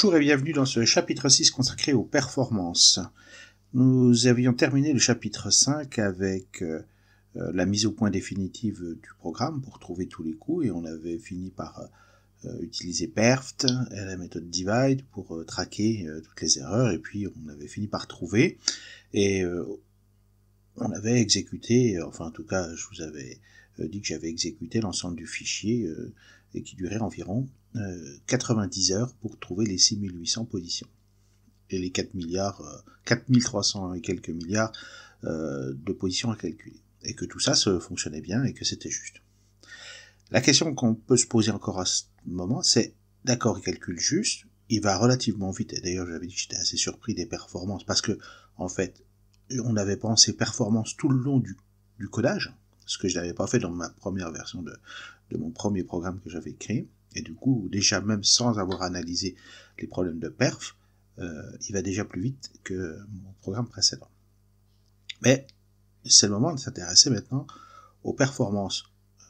Bonjour et bienvenue dans ce chapitre 6 consacré aux performances. Nous avions terminé le chapitre 5 avec euh, euh, la mise au point définitive du programme pour trouver tous les coups et on avait fini par euh, utiliser PERFT et la méthode DIVIDE pour traquer toutes les erreurs et puis on avait fini par trouver et on avait exécuté, enfin en tout cas je vous avais dit que j'avais exécuté l'ensemble du fichier et qui durait environ 90 euh, heures pour trouver les 6800 positions. Et les 4 milliards, 4300 euh, et quelques milliards euh, de positions à calculer. Et que tout ça se fonctionnait bien et que c'était juste. La question qu'on peut se poser encore à ce moment, c'est d'accord, il calcule juste, il va relativement vite. Et d'ailleurs, j'avais dit que j'étais assez surpris des performances parce que, en fait, on avait pensé performances tout le long du, codage, ce que je n'avais pas fait dans ma première version de, de mon premier programme que j'avais créé. Et du coup, déjà même sans avoir analysé les problèmes de perf, euh, il va déjà plus vite que mon programme précédent. Mais c'est le moment de s'intéresser maintenant aux performances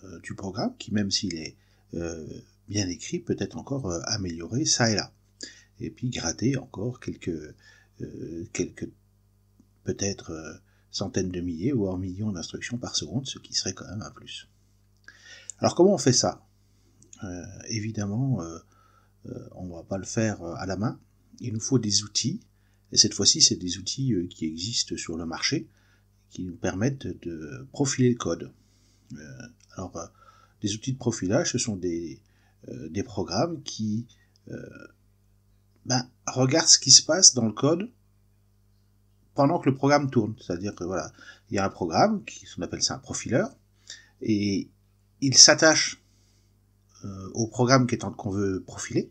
euh, du programme, qui même s'il est euh, bien écrit, peut être encore amélioré ça et là. Et puis gratter encore quelques, quelques peut-être centaines de milliers, ou voire millions d'instructions par seconde, ce qui serait quand même un plus. Alors comment on fait ça euh, évidemment, euh, euh, on ne va pas le faire à la main. Il nous faut des outils. Et cette fois-ci, c'est des outils qui existent sur le marché qui nous permettent de profiler le code. alors, des outils de profilage, ce sont des, programmes qui ben, regardent ce qui se passe dans le code pendant que le programme tourne. C'est-à-dire que voilà, il y a un programme, qui, on appelle ça un profileur, et il s'attache euh, au programme qu'on veut profiler.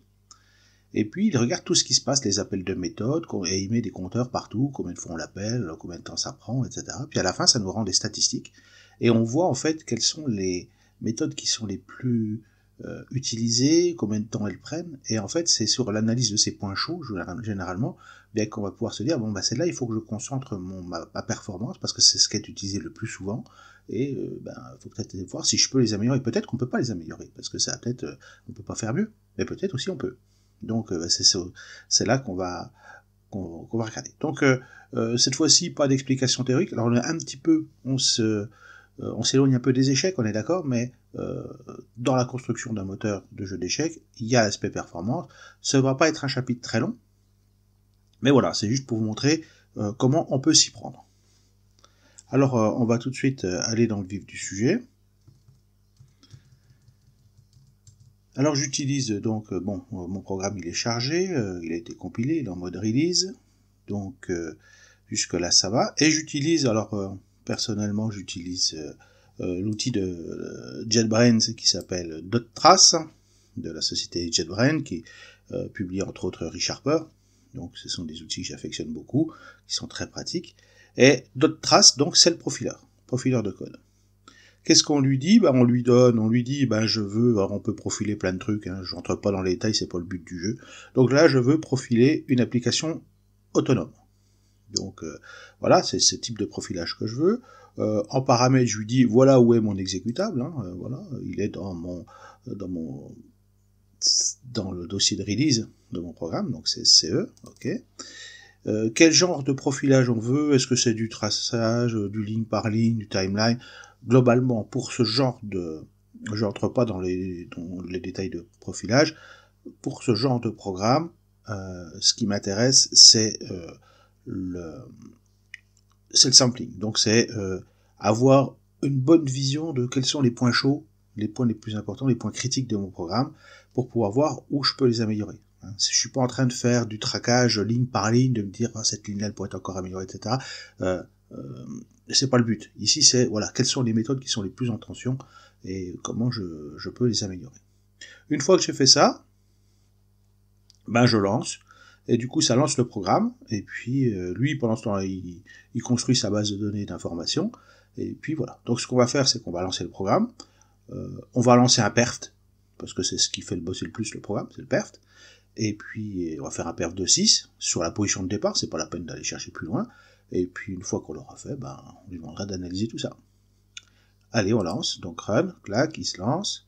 Et puis il regarde tout ce qui se passe, les appels de méthodes, et il met des compteurs partout, combien de fois on l'appelle, combien de temps ça prend, etc. Puis à la fin, ça nous rend des statistiques. Et on voit en fait quelles sont les méthodes qui sont les plus euh, utiliser, utilisées, combien de temps elles prennent. Et en fait, c'est sur l'analyse de ces points chauds, généralement, bien qu'on va pouvoir se dire, bon, bah, celle-là, il faut que je concentre mon, ma, performance, parce que c'est ce qui est utilisé le plus souvent. Et il euh, ben, faut peut-être voir si je peux les améliorer. Peut-être qu'on ne peut pas les améliorer, parce que ça peut-être, euh, on ne peut pas faire mieux, mais peut-être aussi on peut. Donc, c'est là qu'on va, qu'on va regarder. Donc, cette fois-ci, pas d'explication théorique. Alors, on est un petit peu, on se on s'éloigne un peu des échecs, on est d'accord, mais euh, dans la construction d'un moteur de jeu d'échecs, il y a l'aspect performance. Ce ne va pas être un chapitre très long, mais voilà, c'est juste pour vous montrer euh, comment on peut s'y prendre. Alors, euh, on va tout de suite aller dans le vif du sujet. Alors, j'utilise donc, bon, mon programme il est chargé, il a été compilé, il est en mode release, donc jusque là ça va. Et j'utilise, alors personnellement, j'utilise euh, l'outil de euh, JetBrains qui s'appelle DotTrace, de la société JetBrains, qui euh, publie entre autres Rich Harper. Donc ce sont des outils que j'affectionne beaucoup, qui sont très pratiques. Et DotTrace, donc c'est le profileur, profileur de code. Qu'est-ce qu'on lui dit bah, On lui donne, on lui dit, ben je veux, on peut profiler plein de trucs, hein, je pas dans les détails, c'est pas le but du jeu. Donc là, je veux profiler une application autonome. Donc voilà, c'est ce type de profilage que je veux. Euh, en paramètre, je lui dis voilà où est mon exécutable. Hein, euh, voilà, il est dans mon, euh, dans mon dans le dossier de release de mon programme, donc c'est CE, ok. quel genre de profilage on veut Est-ce que c'est du traçage, du ligne par ligne, du timeline Globalement, pour ce genre de, je n'entre pas dans les, dans les, détails de profilage, pour ce genre de programme, ce qui m'intéresse, c'est le c'est le sampling. Donc c'est euh, avoir une bonne vision de quels sont les points chauds, les points les plus importants, les points critiques de mon programme, pour pouvoir voir où je peux les améliorer. Je hein, je suis pas en train de faire du traquage ligne par ligne, de me dire ah, cette ligne-là pourrait être encore améliorée, etc. Euh, n'est euh, c'est pas le but. Ici, c'est voilà quelles sont les méthodes qui sont les plus en tension et comment je, je peux les améliorer. Une fois que j'ai fait ça, ben je lance. Et du coup, ça lance le programme. Et puis, euh, lui, pendant ce temps-là, il, construit sa base de données d'informations. Et puis voilà. Donc, ce qu'on va faire, c'est qu'on va lancer le programme. Euh, on va lancer un perf. parce que c'est ce qui fait le bosser le plus le programme, c'est le perf. Et puis, on va faire un perf de 6 sur la position de départ. C'est pas la peine d'aller chercher plus loin. Et puis, une fois qu'on l'aura fait, ben, on lui demandera d'analyser tout ça. Allez, on lance. Donc, run, clac, il se lance.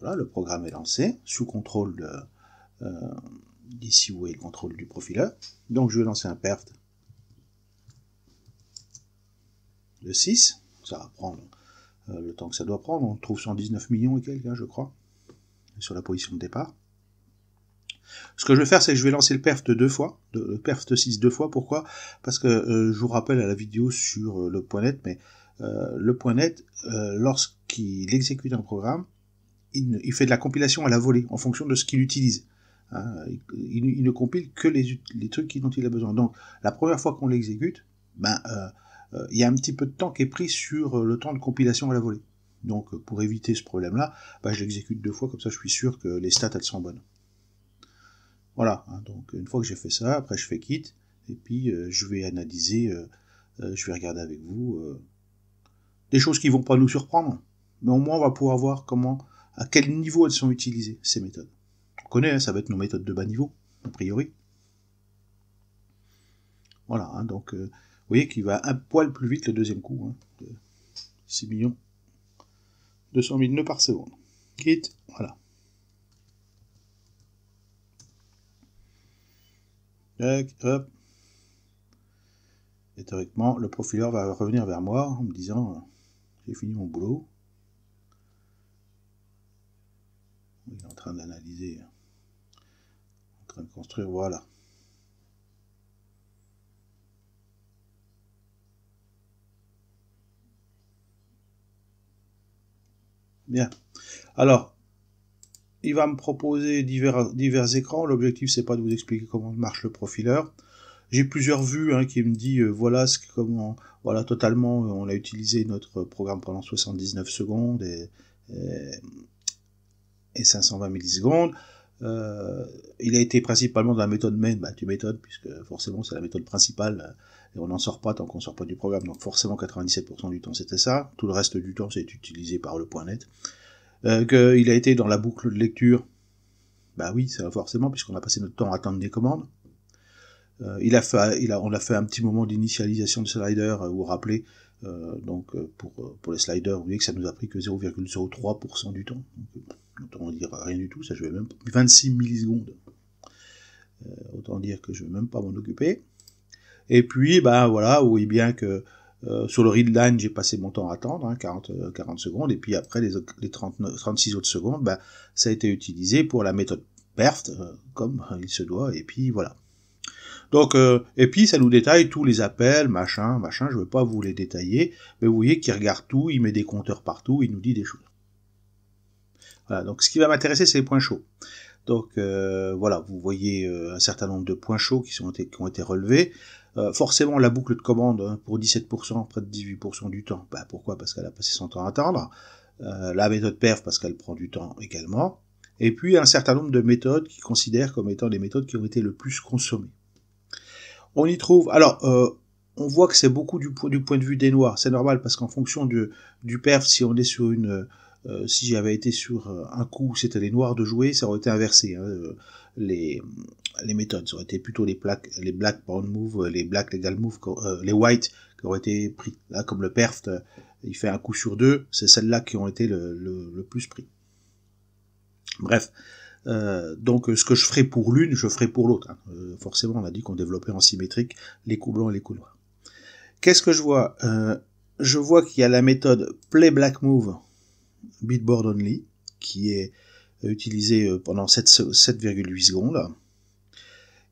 Voilà, le programme est lancé sous contrôle de. Euh, d'ici où est le contrôle du profileur. Donc je vais lancer un perf de 6. Ça va prendre euh, le temps que ça doit prendre. On trouve 119 millions et quelques, hein, je crois, sur la position de départ. Ce que je vais faire, c'est que je vais lancer le perf de deux fois, le perf 6 deux fois. Pourquoi Parce que euh, je vous rappelle à la vidéo sur euh, le point net, mais le net, lorsqu'il exécute un programme, il, fait de la compilation à la volée en fonction de ce qu'il utilise. Hein, il, ne compile que les, trucs dont il a besoin. Donc, la première fois qu'on l'exécute, ben, euh, euh, il y a un petit peu de temps qui est pris sur euh, le temps de compilation à la volée. Donc, pour éviter ce problème-là, ben, je l'exécute deux fois, comme ça je suis sûr que les stats, elles sont bonnes. Voilà, hein, donc une fois que j'ai fait ça, après je fais quitte, et puis je vais analyser, je vais regarder avec vous des choses qui ne vont pas nous surprendre, mais au moins on va pouvoir voir comment, à quel niveau elles sont utilisées, ces méthodes. Hein, ça va être nos méthodes de bas niveau, a priori. Voilà, hein, donc euh, vous voyez qu'il va un poil plus vite le deuxième coup, hein, de 6 millions 200 000 nœuds par seconde. Quitte, voilà. hop. théoriquement, le profileur va revenir vers moi en me disant euh, j'ai fini mon boulot. Il est en train d'analyser de construire, voilà. Bien. Alors, il va me proposer divers, divers écrans. L'objectif, c'est pas de vous expliquer comment marche le profileur. J'ai plusieurs vues hein, qui me dit euh, voilà ce comment voilà totalement euh, on a utilisé notre programme pendant 79 secondes et, et, et 520 millisecondes. Euh, il a été principalement dans la méthode main, bah, tu m'étonnes, puisque forcément c'est la méthode principale, euh, et on n'en sort pas tant qu'on ne sort pas du programme, donc forcément 97% du temps c'était ça, tout le reste du temps c'est utilisé par le point net. Euh, qu'il a été dans la boucle de lecture, bah oui, ça, forcément, puisqu'on a passé notre temps à attendre des commandes. il a fait, on a fait un petit moment d'initialisation de slider, vous vous rappelez, donc pour, les sliders, vous voyez que ça nous a pris que 0,03% du temps. Autant dire rien du tout, ça je vais même 26 millisecondes. Euh, autant dire que je vais même pas m'en occuper. Et puis, ben voilà, oui bien que euh, sur le readline, j'ai passé mon temps à attendre, 40, hein, 40 euh, secondes, et puis après les, les 36 autres secondes, bah, ça a été utilisé pour la méthode perte comme il se doit, et puis voilà. Donc, et puis ça nous détaille tous les appels, machin, machin, je ne veux pas vous les détailler, mais vous voyez qu'il regarde tout, il met des compteurs partout, il nous dit des choses donc ce qui va m'intéresser, c'est les points chauds. Donc euh, voilà, vous voyez euh, un certain nombre de points chauds qui, ont été relevés. Euh, forcément, la boucle de commande hein, pour 17%, près de 18% du temps. Bah, pourquoi Parce qu'elle a passé son temps à attendre. la méthode perf parce qu'elle prend du temps également. Et puis un certain nombre de méthodes qui considèrent comme étant les méthodes qui ont été le plus consommées. On y trouve. Alors, on voit que c'est beaucoup du, point de vue des noirs. C'est normal parce qu'en fonction du, du perf, si on est sur une euh, si j'avais été sur euh, un coup c'était les noirs de jouer, ça aurait été inversé. Hein, euh, les, méthodes, ça aurait été plutôt les, plaques, les black brown move, les black legal move, les white qui auraient été pris. Là, comme le perft, il fait un coup sur deux, c'est celles-là qui ont été le, plus pris. Bref. donc ce que je ferai pour l'une, je ferai pour l'autre. Hein. forcément, on a dit qu'on développait en symétrique les coups blancs et les coups noirs. Qu'est-ce que je vois Je vois qu'il y a la méthode play black move Bitboard Only, qui est euh, utilisé euh, pendant 7,8 secondes.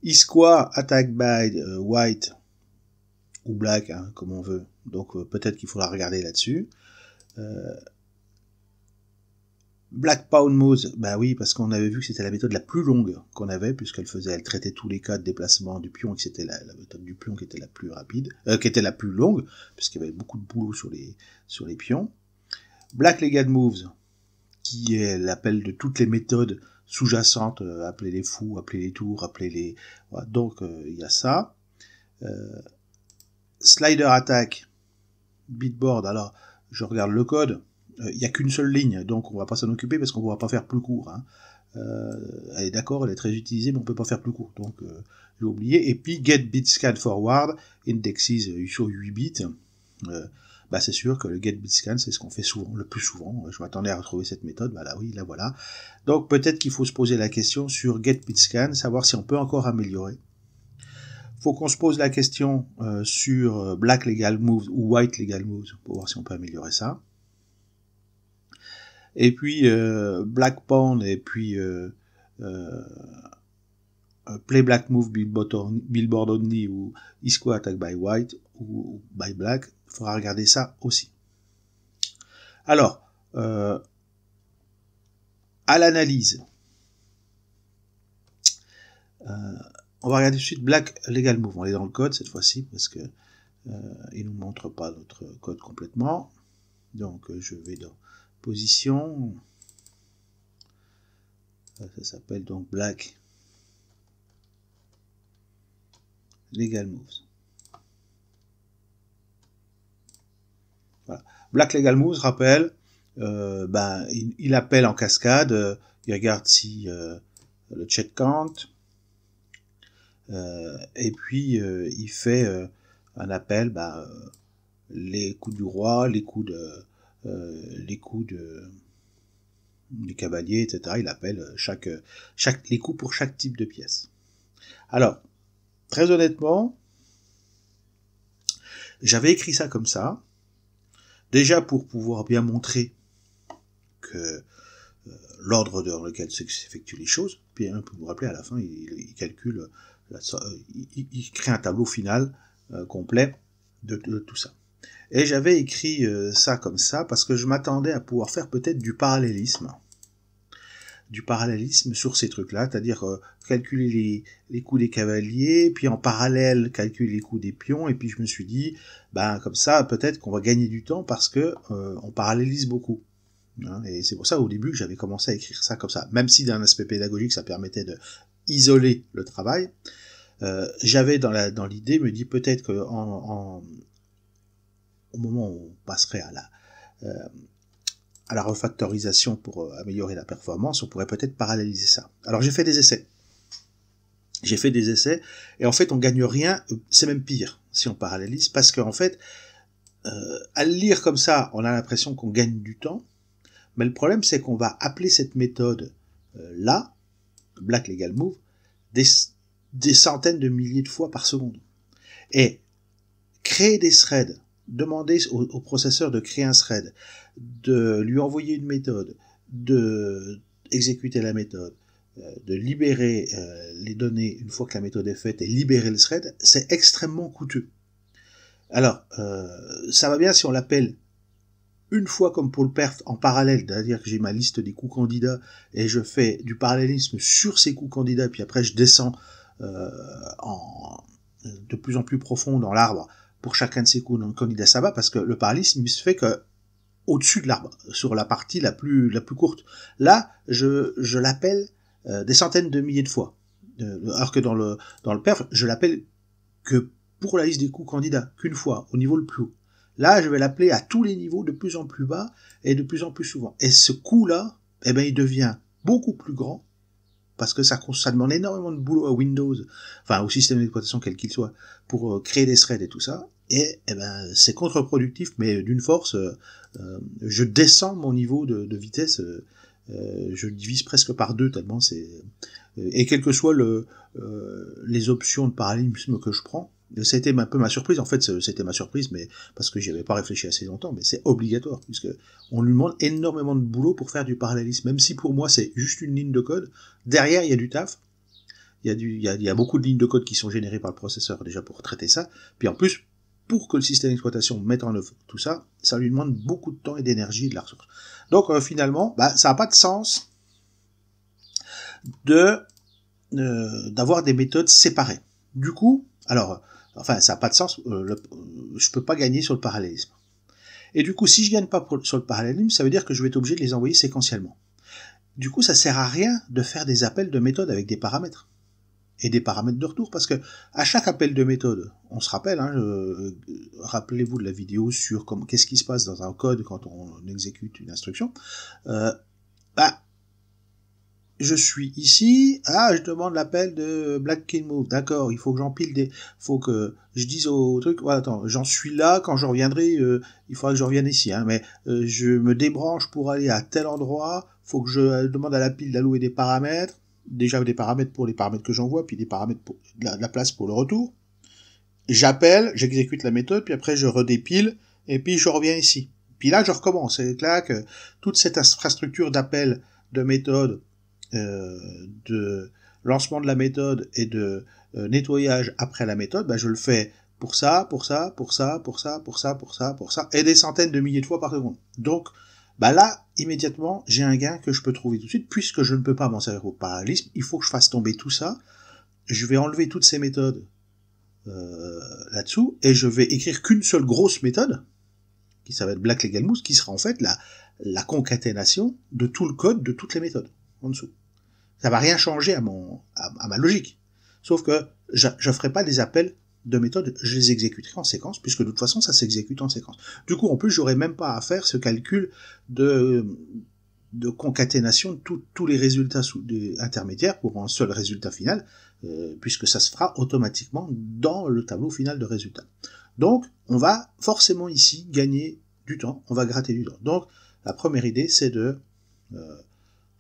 Isqua Attack by euh, White ou Black, hein, comme on veut. Donc peut-être qu'il faudra regarder là-dessus. Black Pound Mose, bah oui, parce qu'on avait vu que c'était la méthode la plus longue qu'on avait, puisqu'elle faisait, elle traitait tous les cas de déplacement du pion, et que c'était la, méthode du pion qui était la plus rapide, qui était la plus longue, puisqu'il y avait beaucoup de boulot sur les, sur les pions. Black Legged Moves, qui est l'appel de toutes les méthodes sous-jacentes, euh, appeler les fous, appeler les tours, appeler les... donc euh, il y a ça. Euh, slider Attack, Bitboard, alors je regarde le code, il n'y a qu'une seule ligne, donc on va pas s'en occuper parce qu'on ne va pas faire plus court. Hein. elle est d'accord, elle est très utilisée, mais on ne peut pas faire plus court. Donc, j'ai oublié. Et puis, get bit scan forward, indexes sur 8 bits. Bah, c'est sûr que le GetBitScan, c'est ce qu'on fait souvent, le plus souvent. Je m'attendais à retrouver cette méthode, bah là oui, là voilà. Donc peut-être qu'il faut se poser la question sur GetBitScan, savoir si on peut encore améliorer. Faut qu'on se pose la question euh, sur euh, black legal moves ou white legal moves pour voir si on peut améliorer ça. Et puis euh, black pawn et puis Play Black Move Billboard Only ou Isco Attack by White ou by Black, il faudra regarder ça aussi. Alors, euh, à l'analyse, euh, on va regarder tout de suite Black Legal Move. On est dans le code cette fois-ci parce que euh, il nous montre pas notre code complètement. Donc je vais dans position. Ça s'appelle donc Black Legal Moves. Black Legal Moose rappelle, euh, ben, il, appelle en cascade, euh, il regarde si euh, le check count, et puis il fait un appel, ben, les coups du roi, les coups de, les coups du cavalier, etc. Il appelle les coups pour chaque type de pièce. Alors, très honnêtement, j'avais écrit ça comme ça, Déjà pour pouvoir bien montrer que euh, l'ordre dans lequel s'effectuent les choses, puis vous vous rappelez, à la fin, il, calcule, euh, il, crée un tableau final euh, complet de, tout ça. Et j'avais écrit ça comme ça parce que je m'attendais à pouvoir faire peut-être du parallélisme du parallélisme sur ces trucs-là, c'est-à-dire euh, calculer les, les coups des cavaliers, puis en parallèle calculer les coups des pions, et puis je me suis dit, ben comme ça, peut-être qu'on va gagner du temps parce que euh, on parallélise beaucoup. Hein, et c'est pour ça au début que j'avais commencé à écrire ça comme ça, même si d'un aspect pédagogique ça permettait de isoler le travail. Euh, j'avais dans, la, dans l'idée me dit peut-être que en, en, au moment où on passerait à la à la refactorisation pour euh, améliorer la performance, on pourrait peut-être paralléliser ça. Alors j'ai fait des essais. J'ai fait des essais, et en fait on gagne rien, euh, c'est même pire si on parallélise, parce qu'en en fait, euh, à le lire comme ça, on a l'impression qu'on gagne du temps, mais le problème c'est qu'on va appeler cette méthode là, Black Legal Move, des, centaines de milliers de fois par seconde. Et créer des threads, demander au, au, processeur de créer un thread, de lui envoyer une méthode, de exécuter la méthode, euh, de libérer euh, les données une fois que la méthode est faite et libérer le thread, c'est extrêmement coûteux. Alors, euh, ça va bien si on l'appelle une fois comme pour le perf en parallèle, c'est-à-dire que j'ai ma liste des coups candidats et je fais du parallélisme sur ces coups candidats, puis après je descends de plus en plus profond dans l'arbre pour chacun de ces coups candidats. Ça va parce que le parallélisme se fait que au-dessus de l'arbre, sur la partie la plus, la plus courte. Là, je, l'appelle euh, des centaines de milliers de fois. Euh, alors que dans le, dans le perf, je l'appelle que pour la liste des coups candidats, qu'une fois, au niveau le plus haut. Là, je vais l'appeler à tous les niveaux, de plus en plus bas et de plus en plus souvent. Et ce coup-là, eh ben, il devient beaucoup plus grand parce que ça, demande énormément de boulot à Windows, enfin au système d'exploitation quel qu'il soit, pour euh, créer des threads et tout ça. Et, eh ben, c'est contre-productif, mais d'une force, euh, euh, je descends mon niveau de, vitesse, je divise presque par deux tellement c'est et quelles que soient les options de parallélisme que je prends, c'était un peu ma surprise. En fait, c'était ma surprise, mais parce que n'y avais pas réfléchi assez longtemps. Mais c'est obligatoire, puisque on lui demande énormément de boulot pour faire du parallélisme. Même si pour moi, c'est juste une ligne de code. Derrière, il y a du taf. Il y, a il, y beaucoup de lignes de code qui sont générées par le processeur déjà pour traiter ça. Puis en plus, pour que le système d'exploitation mette en œuvre tout ça, ça lui demande beaucoup de temps et d'énergie et de la ressource. Donc euh, finalement, bah, ça n'a pas de sens de euh, d'avoir des méthodes séparées. Du coup, alors Enfin, ça n'a pas de sens. je euh, ne je peux pas gagner sur le parallélisme. Et du coup, si je gagne pas sur le parallélisme, ça veut dire que je vais être obligé de les envoyer séquentiellement. Du coup, ça sert à rien de faire des appels de méthode avec des paramètres et des paramètres de retour parce que à chaque appel de méthode, on se rappelle, hein, euh, rappelez-vous de la vidéo sur qu'est-ce qui se passe dans un code quand on exécute une instruction. Euh, bah, je suis ici, ah, je demande l'appel de Black King Move, d'accord, il faut que j'empile des, faut que je dise au truc, voilà, attends, j'en suis là, quand je reviendrai, euh, il faudra que je revienne ici, hein. mais euh, je me débranche pour aller à tel endroit, faut que je euh, demande à la pile d'allouer des paramètres, déjà des paramètres pour les paramètres que j'envoie, puis des paramètres pour la, place pour le retour. J'appelle, j'exécute la méthode, puis après je redépile, et puis je reviens ici. Puis là, je recommence. Et là, que toute cette infrastructure d'appel de méthode de lancement de la méthode et de euh, nettoyage après la méthode, bah, je le fais pour ça, pour ça, pour ça, pour ça, pour ça, pour ça, pour ça, et des centaines de milliers de fois par seconde. Donc, bah là, immédiatement, j'ai un gain que je peux trouver tout de suite, puisque je ne peux pas m'en servir au parallélisme, il faut que je fasse tomber tout ça. Je vais enlever toutes ces méthodes euh, là-dessous, et je vais écrire qu'une seule grosse méthode, qui ça va être Black Legal Moose, qui sera en fait la concaténation de tout le code de toutes les méthodes en dessous. Ça va rien changer à, mon, à, ma logique. Sauf que je ne ferai pas des appels de méthode, je les exécuterai en séquence, puisque de toute façon, ça s'exécute en séquence. Du coup, en plus, j'aurai même pas à faire ce calcul de, de concaténation de tous les résultats intermédiaires pour un seul résultat final, euh, puisque ça se fera automatiquement dans le tableau final de résultats. Donc, on va forcément ici gagner du temps, on va gratter du temps. Donc, la première idée, c'est de euh,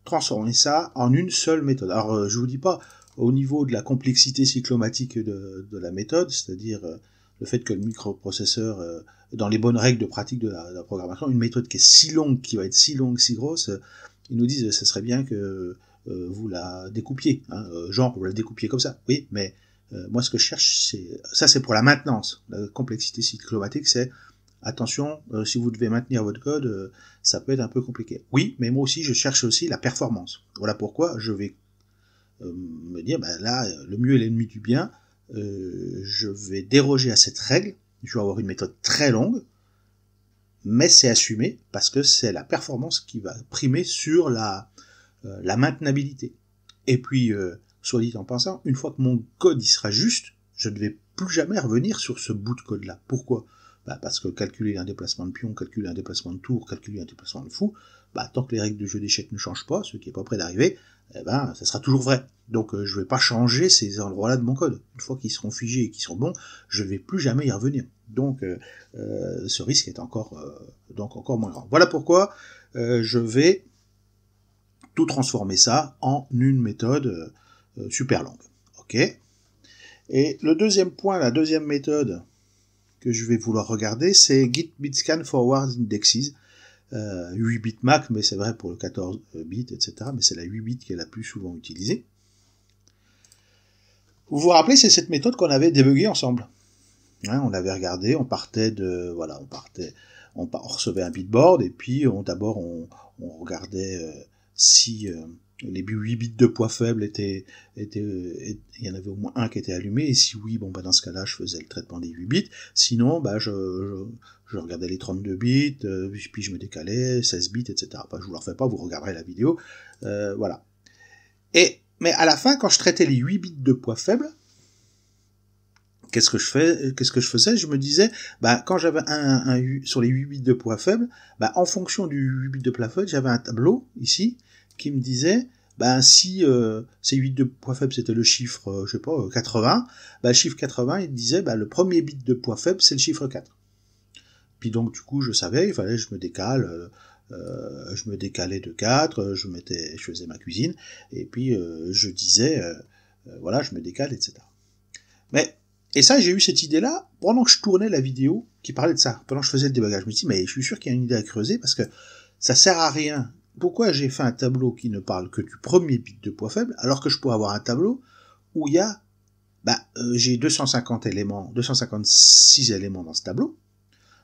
transformer ça en une seule méthode. Alors, euh, je vous dis pas au niveau de la complexité cyclomatique de, la méthode, c'est-à-dire euh, le fait que le microprocesseur, euh, dans les bonnes règles de pratique de la, programmation, une méthode qui est si longue, qui va être si longue, si grosse, ils nous disent ce serait bien que vous la découpiez, hein, genre vous la découpiez comme ça, oui, mais moi ce que je cherche, c'est ça c'est pour la maintenance, la complexité cyclomatique, c'est attention, euh, si vous devez maintenir votre code, euh, ça peut être un peu compliqué. Oui, mais moi aussi, je cherche aussi la performance. Voilà pourquoi je vais euh, me dire, bah là, le mieux est l'ennemi du bien, je vais déroger à cette règle, je vais avoir une méthode très longue, mais c'est assumé parce que c'est la performance qui va primer sur la, la maintenabilité. Et puis, soit dit en pensant, une fois que mon code y sera juste, je ne vais plus jamais revenir sur ce bout de code-là. Pourquoi bah, parce que calculer un déplacement de pion, calculer un déplacement de tour, calculer un déplacement de fou, bah, tant que les règles du jeu d'échecs ne changent pas, ce qui n'est pas près d'arriver, eh ben, ça sera toujours vrai. Donc euh, je ne vais pas changer ces endroits-là de mon code. Une fois qu'ils seront figés et qu'ils seront bons, je ne vais plus jamais y revenir. Donc euh, euh, ce risque est encore, encore moins grand. Voilà pourquoi je vais tout transformer ça en une méthode super longue. ok et le deuxième point, la deuxième méthode que je vais vouloir regarder, c'est Git Bitscan Forward Indexes. 8 euh, bit Mac, mais c'est vrai pour le 14 euh, bits, etc. Mais c'est la 8 bit qui est la plus souvent utilisée. Vous vous rappelez, c'est cette méthode qu'on avait débuguée ensemble. Hein, on l'avait regardé, on partait de, voilà, on partait, on, recevait un bitboard et puis d'abord on, regardait euh, si les 8 bits de poids faible étaient, euh, il y en avait au moins un qui était allumé, et si oui, bon, bah, dans ce cas-là, je faisais le traitement des 8 bits, sinon, bah, je, regardais les 32 bits, euh, puis je me décalais, 16 bits, etc. Bah, je vous le refais pas, vous regarderez la vidéo, euh, voilà. Et, mais à la fin, quand je traitais les 8 bits de poids faible, qu'est-ce que je fais qu'est-ce que je faisais je me disais bah quand j'avais un, sur les 8 bah, bits de poids faible bah en fonction du 8 bits de plafond, j'avais un tableau ici qui me disait ben si euh, ces 8 de poids faible c'était le chiffre, euh, je sais pas, 80, euh, ben, le chiffre 80, il disait ben, le premier bit de poids faible c'est le chiffre 4. Puis donc du coup je savais, il fallait je me décale, je me décalais de 4, je mettais, je faisais ma cuisine, et puis je disais voilà je me décale, etc. Mais et ça j'ai eu cette idée là pendant que je tournais la vidéo qui parlait de ça, pendant que je faisais le débagage, je me dis mais je suis sûr qu'il y a une idée à creuser parce que ça sert à rien pourquoi j'ai fait un tableau qui ne parle que du premier bit de poids faible, alors que je pourrais avoir un tableau où il y a, bah, euh, j'ai éléments, 256 éléments dans ce tableau,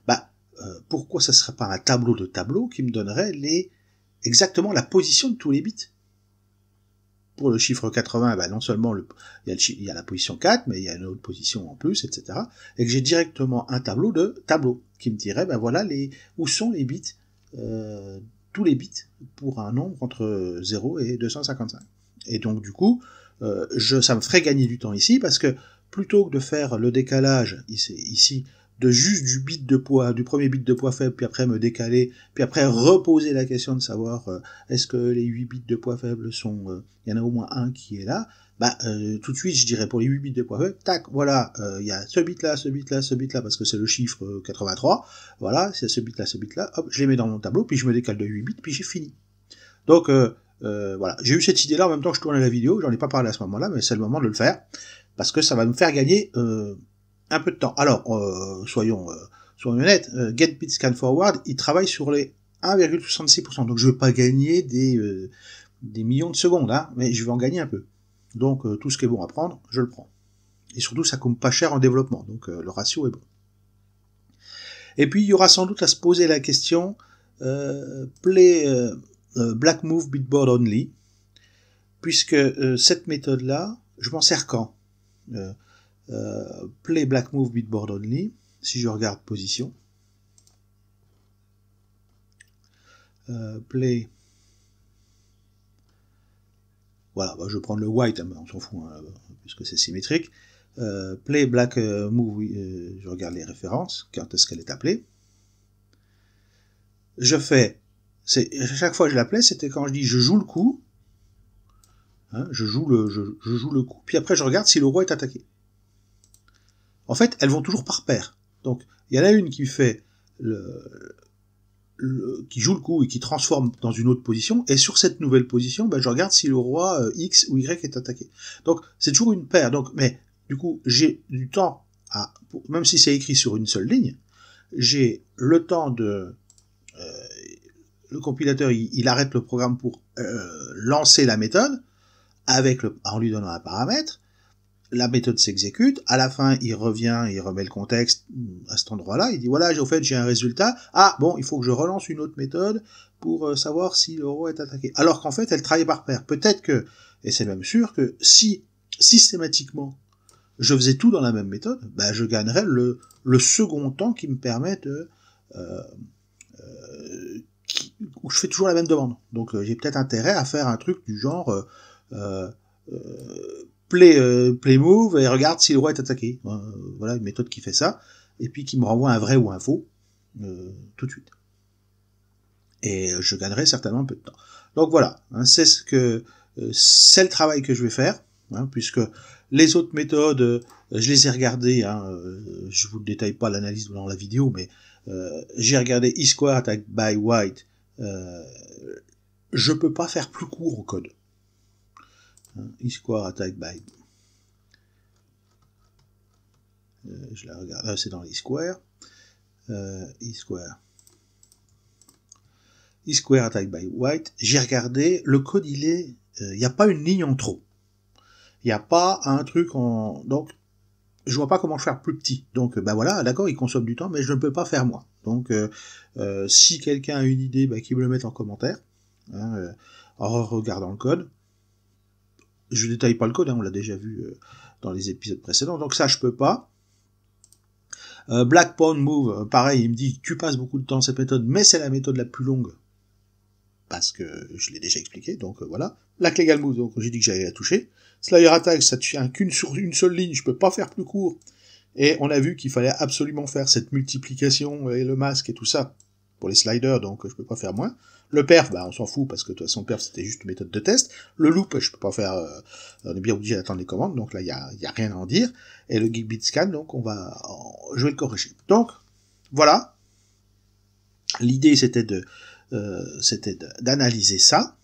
bah, euh, pourquoi ce ne serait pas un tableau de tableau qui me donnerait les, exactement la position de tous les bits pour le chiffre 80, bah non seulement il, y a la position 4, mais il y a une autre position en plus, etc. Et que j'ai directement un tableau de tableau qui me dirait, bah, voilà, les, où sont les bits euh, les bits pour un nombre entre 0 et 255. Et donc du coup, euh, ça me ferait gagner du temps ici parce que plutôt que de faire le décalage ici, ici de juste du bit de poids, du premier bit de poids faible, puis après me décaler, puis après reposer la question de savoir euh, est-ce que les 8 bits de poids faible sont... Euh, il y en a au moins un qui est là. Bah, euh, tout de suite, je dirais pour les 8 bits de poids faible, tac, voilà, il y a ce bit là, ce bit là, ce bit là, parce que c'est le chiffre 83, voilà, c'est ce bit là, ce bit là, hop, je les mets dans mon tableau, puis je me décale de 8 bits, puis j'ai fini. Donc, voilà, j'ai eu cette idée-là en même temps que je tournais la vidéo, j'en ai pas parlé à ce moment-là, mais c'est le moment de le faire, parce que ça va me faire gagner un peu de temps. Alors, euh, soyons, euh, soyons honnêtes, euh, GetBitScanForward, Forward, il travaille sur les 1,66%. Donc je ne vais pas gagner des, des millions de secondes, hein, mais je vais en gagner un peu. Donc tout ce qui est bon à prendre, je le prends. Et surtout, ça coûte pas cher en développement, donc le ratio est bon. Et puis, il y aura sans doute à se poser la question, play Black Move Bitboard Only, puisque cette méthode-là, je m'en sers quand euh, play black move beatboard only. Si je regarde position. Euh, play. Voilà, bah, je prends le white, hein, on s'en fout, hein, puisque c'est symétrique. Euh, play black move, je regarde les références, quand est-ce qu'elle est appelée. Je fais. Chaque fois que je l'appelais, c'était quand je dis je joue le coup. Hein, je, joue le, je joue le coup. Puis après, je regarde si le roi est attaqué en fait, elles vont toujours par paire. Donc, il y en a une qui fait le, qui joue le coup et qui transforme dans une autre position, et sur cette nouvelle position, ben, je regarde si le roi euh, X ou Y est attaqué. Donc, c'est toujours une paire. Donc, mais, du coup, j'ai du temps à, même si c'est écrit sur une seule ligne, j'ai le temps de, euh, le compilateur, il, arrête le programme pour euh, lancer la méthode avec en lui donnant un paramètre, la méthode s'exécute, à la fin il revient, il remet le contexte à cet endroit-là, il dit voilà, au fait j'ai un résultat, ah bon, il faut que je relance une autre méthode pour euh, savoir si l'euro est attaqué. Alors qu'en fait elle travaille par paire. Peut-être que, et c'est même sûr, que si systématiquement je faisais tout dans la même méthode, ben, je gagnerais le, second temps qui me permet de... Euh, euh, où je fais toujours la même demande. Donc j'ai peut-être intérêt à faire un truc du genre play, euh, play move et regarde si le roi est attaqué. Euh, voilà une méthode qui fait ça, et puis qui me renvoie un vrai ou un faux euh, tout de suite. Et je gagnerai certainement un peu de temps. Donc voilà, hein, c'est ce que c'est le travail que je vais faire, hein, puisque les autres méthodes, je les ai regardées, hein, je vous détaille pas l'analyse dans la vidéo, mais j'ai regardé e attack by white. je peux pas faire plus court au code e-square attack by. Euh, je la regarde. Ah, c'est dans l'e-square. e-square. Euh, square by white. J'ai regardé. Le code, il est. Euh, il n'y a pas une ligne en trop. Il n'y a pas un truc en. Donc, je vois pas comment faire plus petit. Donc, ben voilà, d'accord, il consomme du temps, mais je ne peux pas faire moins. Donc, si quelqu'un a une idée, qui bah, qu'il me le mette en commentaire. Hein, en regardant le code je détaille pas le code, hein, on l'a déjà vu euh, dans les épisodes précédents, donc ça je peux pas. Euh, Black Pawn Move, euh, pareil, il me dit tu passes beaucoup de temps cette méthode, mais c'est la méthode la plus longue parce que je l'ai déjà expliqué, donc voilà. Black Legal Move, donc j'ai dit que j'allais la toucher. Slayer Attack, ça tient qu'une sur une seule ligne, je peux pas faire plus court. Et on a vu qu'il fallait absolument faire cette multiplication et le masque et tout ça pour les sliders, donc je peux pas faire moins. Le perf, bah on s'en fout parce que de toute façon perf c'était juste une méthode de test. Le loop, je peux pas faire, euh, on est bien obligé d'attendre les commandes, donc là il y a, y a, rien à en dire. Et le gigabit scan, donc on va, je vais le corriger. Donc voilà, l'idée c'était de, euh, c'était d'analyser ça.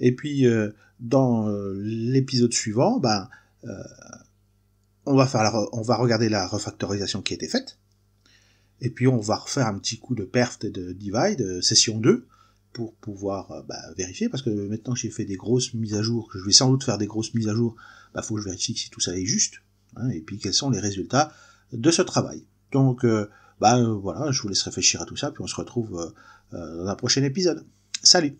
Et puis euh, dans l'épisode suivant, bah, on va faire, on va regarder la refactorisation qui a été faite et puis on va refaire un petit coup de perf et de divide, euh, session 2, pour pouvoir euh, bah, vérifier, parce que maintenant que j'ai fait des grosses mises à jour, que je vais sans doute faire des grosses mises à jour, bah, faut que je vérifie si tout ça est juste, hein, et puis quels sont les résultats de ce travail. Donc euh, bah, voilà, je vous laisse réfléchir à tout ça, puis on se retrouve dans un prochain épisode. Salut